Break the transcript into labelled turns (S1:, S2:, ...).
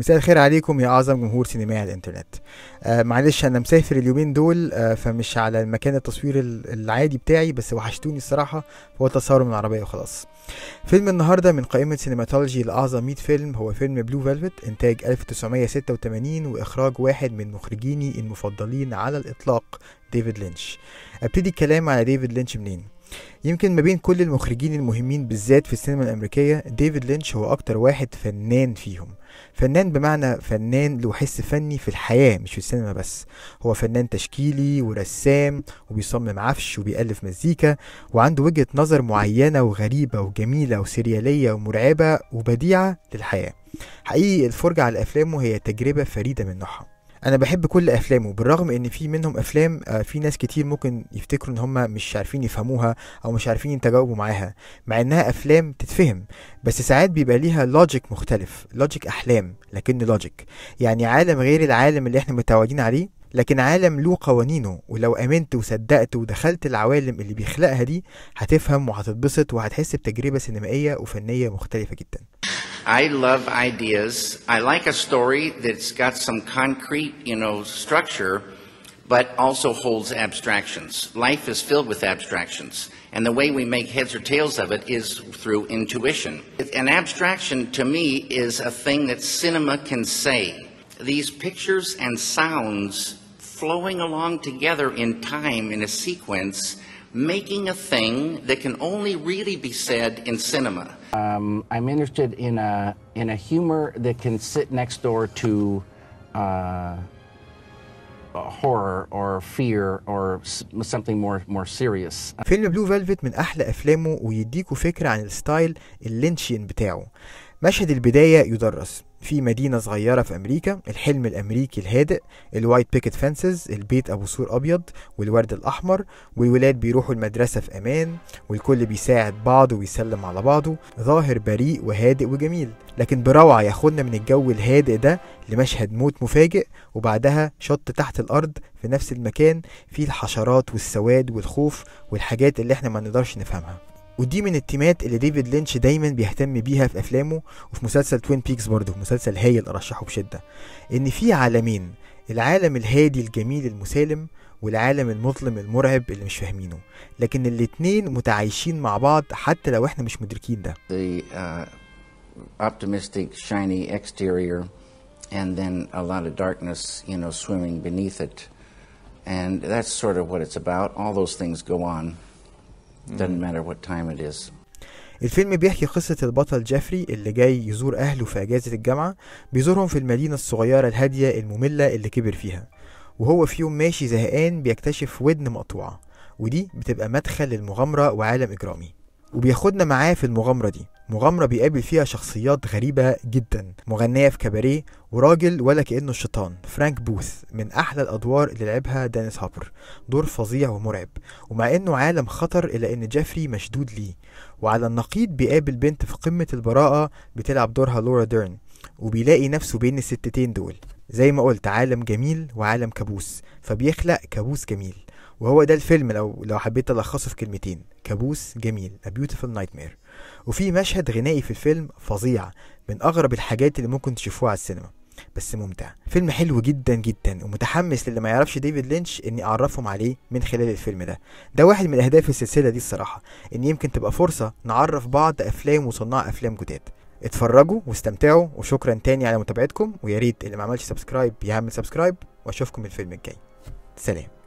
S1: مساء الخير عليكم يا أعظم جمهور سينمائي على الإنترنت آه معلش أنا مسافر اليومين دول آه فمش على مكان التصوير العادي بتاعي بس وحشتوني الصراحة فقلت أصوره من العربية وخلاص فيلم النهاردة من قائمة سينماتولوجي لأعظم 100 فيلم هو فيلم بلو فيلفت إنتاج 1986 وإخراج واحد من مخرجيني المفضلين على الإطلاق ديفيد لينش أبتدي الكلام على ديفيد لينش منين؟ يمكن ما بين كل المخرجين المهمين بالذات في السينما الأمريكية ديفيد لينش هو أكتر واحد فنان فيهم فنان بمعنى فنان له حس فني في الحياة مش في السينما بس هو فنان تشكيلي ورسام وبيصمم عفش وبيألف مزيكا وعنده وجهة نظر معينة وغريبة وجميلة وسريالية ومرعبة وبديعة للحياة حقيقي الفرجة على أفلامه هي تجربة فريدة من نوعها انا بحب كل افلامه بالرغم ان في منهم افلام آه، في ناس كتير ممكن يفتكروا ان هم مش عارفين يفهموها او مش عارفين يتجاوبوا معاها مع انها افلام تتفهم بس ساعات بيبقى ليها لوجيك مختلف لوجيك احلام لكن لوجيك يعني عالم غير العالم اللي احنا متعودين عليه لكن عالم له قوانينه ولو امنت وصدقت ودخلت العوالم اللي بيخلقها دي هتفهم وهتتبسط وهتحس بتجربه سينمائيه وفنيه مختلفه جدا
S2: I love ideas. I like a story that's got some concrete, you know, structure, but also holds abstractions. Life is filled with abstractions, and the way we make heads or tails of it is through intuition. An abstraction, to me, is a thing that cinema can say. These pictures and sounds flowing along together in time in a sequence making a thing that can only really be said in cinema. Um, I'm interested in a in a humor that can sit next door to
S1: uh, horror or fear or something more more serious. فيلم بلو فيلفت من أحلى أفلامه ويديكوا فكرة عن الستايل اللينشين بتاعه. مشهد البداية يدرس في مدينة صغيرة في أمريكا الحلم الأمريكي الهادئ الوايت بيكت فانسز البيت أبو سور أبيض والورد الأحمر والولاد بيروحوا المدرسة في أمان والكل بيساعد بعضه ويسلم على بعضه ظاهر بريء وهادئ وجميل لكن بروعة ياخدنا من الجو الهادئ ده لمشهد موت مفاجئ وبعدها شط تحت الأرض في نفس المكان فيه الحشرات والسواد والخوف والحاجات اللي احنا ما نقدرش نفهمها ودي من التيمات اللي ديفيد لينش دايما بيهتم بيها في افلامه وفي مسلسل توين بيكس برضه مسلسل هايل ارشحه بشده ان في عالمين العالم الهادي الجميل المسالم والعالم المظلم المرعب اللي مش فاهمينه لكن الاتنين متعايشين مع بعض حتى لو احنا مش مدركين ده
S2: The uh, optimistic shiny exterior and then a lot of darkness you know swimming beneath it and that's sort of what it's about all those things go on
S1: الفيلم بيحكي قصة البطل جيفري اللي جاي يزور أهله في أجازة الجامعة بيزورهم في المدينة الصغيرة الهادية المملة اللي كبر فيها وهو في يوم ماشي زهقان بيكتشف ودن مقطوعة ودي بتبقى مدخل للمغامرة وعالم إجرامي وبياخدنا معاه في المغامرة دي مغامرة بيقابل فيها شخصيات غريبة جدا مغنية في كباريه وراجل ولا كأنه الشيطان فرانك بوث من أحلى الأدوار اللي لعبها دانيس هابر دور فظيع ومرعب ومع إنه عالم خطر إلا إن جيفري مشدود ليه وعلى النقيض بيقابل بنت في قمة البراءة بتلعب دورها لورا ديرن وبيلاقي نفسه بين الستتين دول زي ما قلت عالم جميل وعالم كابوس فبيخلق كابوس جميل وهو ده الفيلم لو لو حبيت الخصه في كلمتين كابوس جميل A Beautiful Nightmare وفي مشهد غنائي في الفيلم فظيع من اغرب الحاجات اللي ممكن تشوفوها على السينما بس ممتع فيلم حلو جدا جدا ومتحمس للي ما يعرفش ديفيد لينش اني اعرفهم عليه من خلال الفيلم ده ده واحد من اهداف السلسله دي الصراحه ان يمكن تبقى فرصه نعرف بعض افلام وصناع افلام جداد اتفرجوا واستمتعوا وشكرا تاني على متابعتكم ويا ريت اللي ما عملش سبسكرايب يعمل سبسكرايب واشوفكم الفيلم الجاي سلام